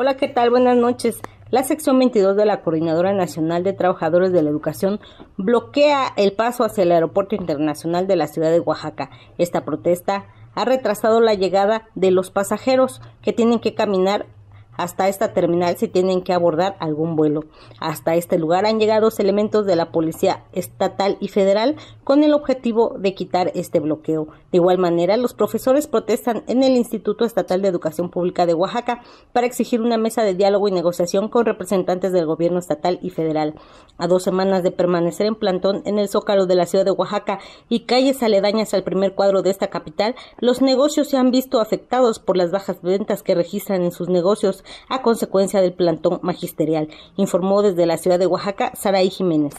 Hola, ¿qué tal? Buenas noches. La sección 22 de la Coordinadora Nacional de Trabajadores de la Educación bloquea el paso hacia el Aeropuerto Internacional de la ciudad de Oaxaca. Esta protesta ha retrasado la llegada de los pasajeros que tienen que caminar hasta esta terminal se tienen que abordar algún vuelo. Hasta este lugar han llegado elementos de la policía estatal y federal con el objetivo de quitar este bloqueo. De igual manera, los profesores protestan en el Instituto Estatal de Educación Pública de Oaxaca para exigir una mesa de diálogo y negociación con representantes del gobierno estatal y federal. A dos semanas de permanecer en plantón en el Zócalo de la ciudad de Oaxaca y calles aledañas al primer cuadro de esta capital, los negocios se han visto afectados por las bajas ventas que registran en sus negocios a consecuencia del plantón magisterial, informó desde la ciudad de Oaxaca Saraí Jiménez.